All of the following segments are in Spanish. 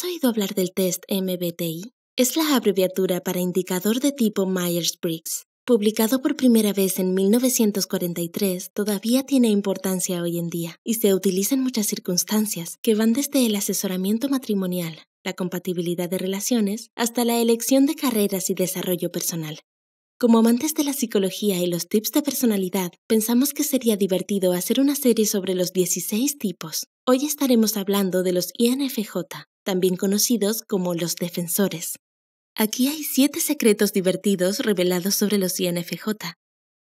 ¿Has oído hablar del test MBTI? Es la abreviatura para indicador de tipo Myers-Briggs. Publicado por primera vez en 1943, todavía tiene importancia hoy en día y se utiliza en muchas circunstancias que van desde el asesoramiento matrimonial, la compatibilidad de relaciones, hasta la elección de carreras y desarrollo personal. Como amantes de la psicología y los tips de personalidad, pensamos que sería divertido hacer una serie sobre los 16 tipos. Hoy estaremos hablando de los INFJ, también conocidos como los defensores. Aquí hay siete secretos divertidos revelados sobre los INFJ.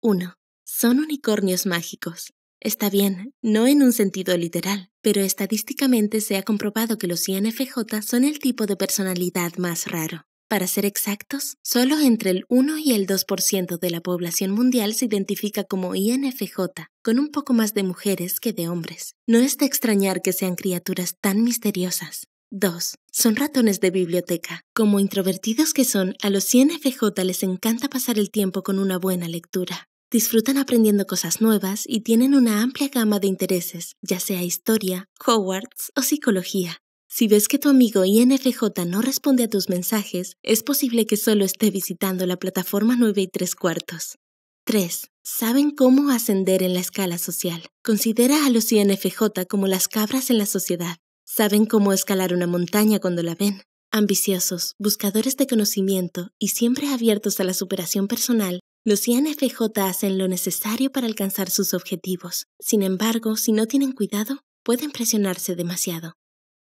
1. Son unicornios mágicos. Está bien, no en un sentido literal, pero estadísticamente se ha comprobado que los INFJ son el tipo de personalidad más raro. Para ser exactos, solo entre el 1 y el 2% de la población mundial se identifica como INFJ, con un poco más de mujeres que de hombres. No es de extrañar que sean criaturas tan misteriosas. 2. Son ratones de biblioteca. Como introvertidos que son, a los INFJ les encanta pasar el tiempo con una buena lectura. Disfrutan aprendiendo cosas nuevas y tienen una amplia gama de intereses, ya sea historia, Hogwarts o psicología. Si ves que tu amigo INFJ no responde a tus mensajes, es posible que solo esté visitando la plataforma 9 y 3 cuartos. 3. Saben cómo ascender en la escala social. Considera a los INFJ como las cabras en la sociedad. Saben cómo escalar una montaña cuando la ven. Ambiciosos, buscadores de conocimiento y siempre abiertos a la superación personal, los INFJ hacen lo necesario para alcanzar sus objetivos. Sin embargo, si no tienen cuidado, pueden presionarse demasiado.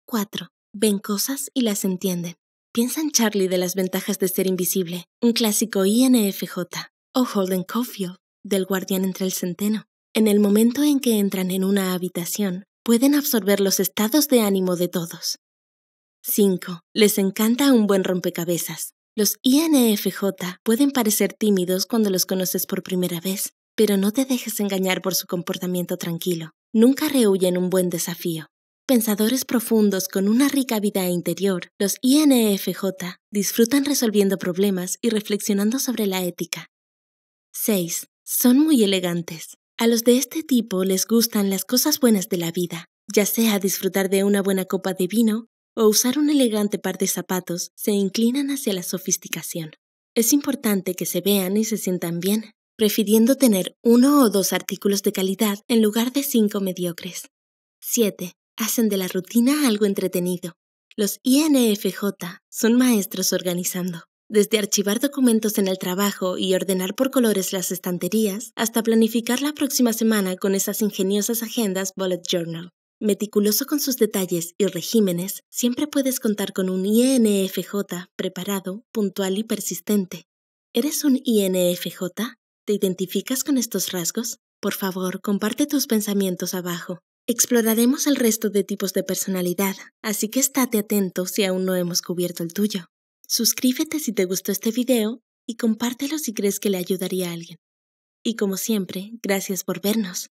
4. Ven cosas y las entienden. Piensan Charlie de las ventajas de ser invisible, un clásico INFJ, o Holden Caulfield, del guardián entre el centeno. En el momento en que entran en una habitación, pueden absorber los estados de ánimo de todos. 5. Les encanta un buen rompecabezas. Los INFJ pueden parecer tímidos cuando los conoces por primera vez, pero no te dejes engañar por su comportamiento tranquilo. Nunca rehuyen un buen desafío. Pensadores profundos con una rica vida interior, los INFJ disfrutan resolviendo problemas y reflexionando sobre la ética. 6. Son muy elegantes. A los de este tipo les gustan las cosas buenas de la vida, ya sea disfrutar de una buena copa de vino o usar un elegante par de zapatos, se inclinan hacia la sofisticación. Es importante que se vean y se sientan bien, prefiriendo tener uno o dos artículos de calidad en lugar de cinco mediocres. 7. Hacen de la rutina algo entretenido. Los INFJ son maestros organizando. Desde archivar documentos en el trabajo y ordenar por colores las estanterías, hasta planificar la próxima semana con esas ingeniosas agendas Bullet Journal. Meticuloso con sus detalles y regímenes, siempre puedes contar con un INFJ preparado, puntual y persistente. ¿Eres un INFJ? ¿Te identificas con estos rasgos? Por favor, comparte tus pensamientos abajo. Exploraremos el resto de tipos de personalidad, así que estate atento si aún no hemos cubierto el tuyo. Suscríbete si te gustó este video y compártelo si crees que le ayudaría a alguien. Y como siempre, gracias por vernos.